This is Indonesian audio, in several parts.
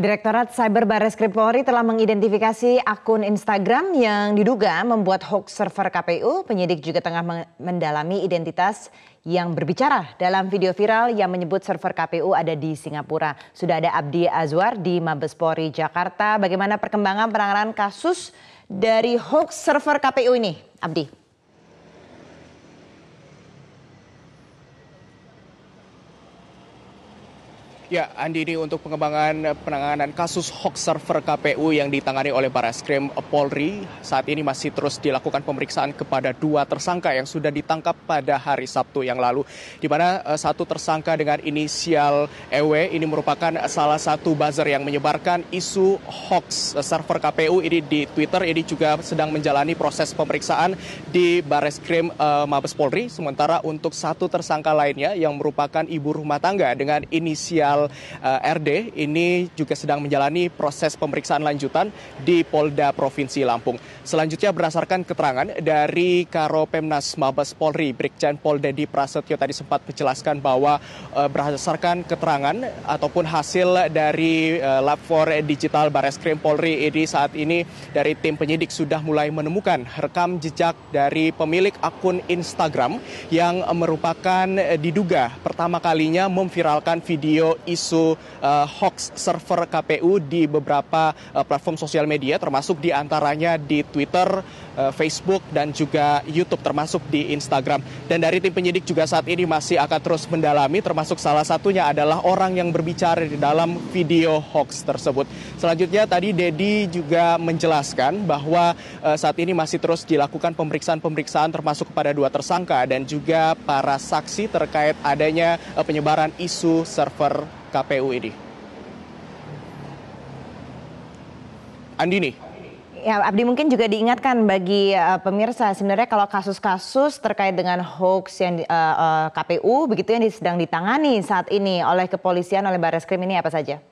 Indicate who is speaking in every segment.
Speaker 1: Direktorat Cyber Baris Krim Polri telah mengidentifikasi akun Instagram yang diduga membuat hoax server KPU. Penyidik juga tengah mendalami identitas yang berbicara dalam video viral yang menyebut server KPU ada di Singapura. Sudah ada Abdi Azwar di Mabes Polri Jakarta. Bagaimana perkembangan penanganan kasus dari hoax server
Speaker 2: KPU ini, Abdi? Ya, Andi ini untuk pengembangan eh, penanganan kasus hoax server KPU yang ditangani oleh Barreskrim Polri saat ini masih terus dilakukan pemeriksaan kepada dua tersangka yang sudah ditangkap pada hari Sabtu yang lalu. Di mana eh, satu tersangka dengan inisial EW ini merupakan salah satu buzzer yang menyebarkan isu hoax server KPU ini di Twitter. Ini juga sedang menjalani proses pemeriksaan di Barreskrim eh, Mabes Polri. Sementara untuk satu tersangka lainnya yang merupakan ibu rumah tangga dengan inisial Eh, RD ini juga sedang menjalani proses pemeriksaan lanjutan di Polda Provinsi Lampung. Selanjutnya berdasarkan keterangan dari Karo Pemnas Mabes Polri, Brigjen Pol Dedi Prasetyo tadi sempat menjelaskan bahwa eh, berdasarkan keterangan ataupun hasil dari uh, Lab for Digital Bareskrim Polri ini saat ini dari tim penyidik sudah mulai menemukan rekam jejak dari pemilik akun Instagram yang merupakan diduga pertama kalinya memviralkan video isu uh, hoax server KPU di beberapa uh, platform sosial media termasuk di antaranya di Twitter, uh, Facebook dan juga YouTube termasuk di Instagram. Dan dari tim penyidik juga saat ini masih akan terus mendalami termasuk salah satunya adalah orang yang berbicara di dalam video hoax tersebut. Selanjutnya tadi Dedi juga menjelaskan bahwa uh, saat ini masih terus dilakukan pemeriksaan-pemeriksaan termasuk kepada dua tersangka dan juga para saksi terkait adanya penyebaran isu server KPU ini. Andini.
Speaker 1: Ya, Abdi mungkin juga diingatkan bagi uh, pemirsa sebenarnya kalau kasus-kasus terkait dengan hoax yang uh, eh, uh, eh, KPU begitu yang sedang ditangani saat ini oleh kepolisian oleh Baris Krim ini apa saja?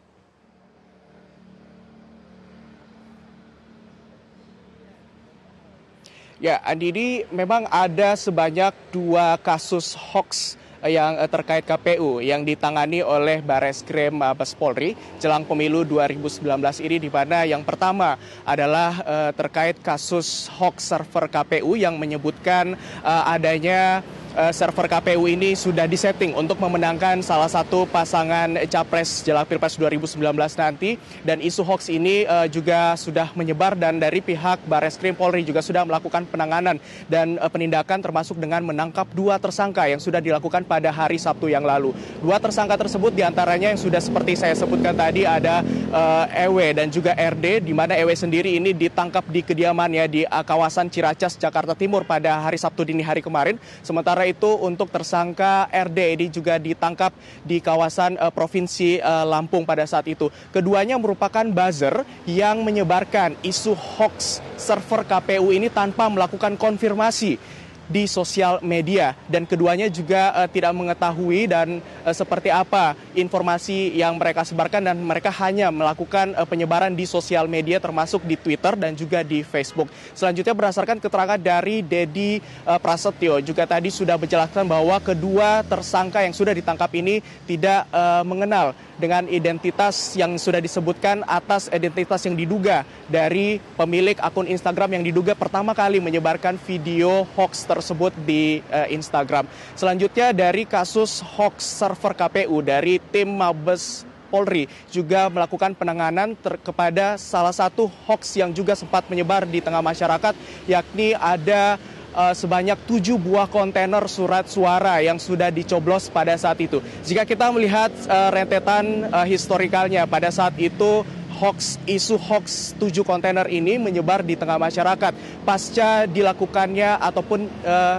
Speaker 2: Ya, Andini memang ada sebanyak dua kasus hoax yang eh, terkait KPU yang ditangani oleh Bareskrim eh, Mabes Polri jelang pemilu 2019 ini di mana yang pertama adalah eh, terkait kasus hoax server KPU yang menyebutkan adanya Eh, server KPU ini sudah disetting untuk memenangkan salah satu pasangan capres jelang Pilpres 2019 nanti dan isu hoax ini uh, juga sudah menyebar dan dari pihak Bareskrim Polri juga sudah melakukan penanganan dan uh, penindakan termasuk dengan menangkap dua tersangka yang sudah dilakukan pada hari Sabtu yang lalu. Dua tersangka tersebut diantaranya yang sudah seperti saya sebutkan tadi ada uh, EW dan juga RD di mana EW sendiri ini ditangkap di kediamannya di uh, kawasan Ciracas Jakarta Timur pada hari Sabtu dini hari kemarin. Sementara Sementara itu untuk tersangka RD ini juga ditangkap di kawasan uh, Provinsi uh, Lampung pada saat itu. Keduanya merupakan buzzer yang menyebarkan isu hoax server KPU ini tanpa melakukan konfirmasi di sosial media dan keduanya juga uh, tidak mengetahui dan Eh, seperti apa informasi yang mereka sebarkan dan mereka hanya melakukan eh, penyebaran di sosial media termasuk di Twitter dan juga di Facebook. Selanjutnya berdasarkan keterangan dari Dedi eh, Prasetyo juga tadi sudah menjelaskan bahwa kedua tersangka yang sudah ditangkap ini tidak mengenal dengan identitas yang sudah disebutkan atas identitas yang diduga dari pemilik akun Instagram yang diduga pertama kali menyebarkan video hoax tersebut di Instagram. Selanjutnya dari kasus hoax server server KPU dari tim Mabes Polri juga melakukan penanganan kepada salah satu hoax yang juga sempat menyebar di tengah masyarakat yakni ada uh, sebanyak tujuh buah kontainer surat suara yang sudah dicoblos pada saat itu. Jika kita melihat uh, rentetan uh, historikalnya pada saat itu hoax isu hoax tujuh kontainer ini menyebar di tengah masyarakat pasca dilakukannya ataupun uh,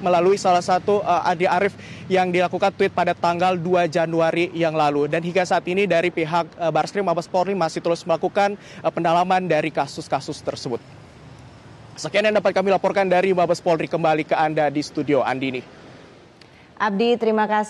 Speaker 2: melalui salah satu uh, Andi Arief yang dilakukan tweet pada tanggal 2 Januari yang lalu. Dan hingga saat ini dari pihak uh, eh, Barskrim Mabes Polri masih terus melakukan uh, pendalaman dari kasus-kasus tersebut. Sekian yang dapat kami laporkan dari Mabes Polri kembali ke Anda di studio Andini.
Speaker 1: Abdi, terima kasih.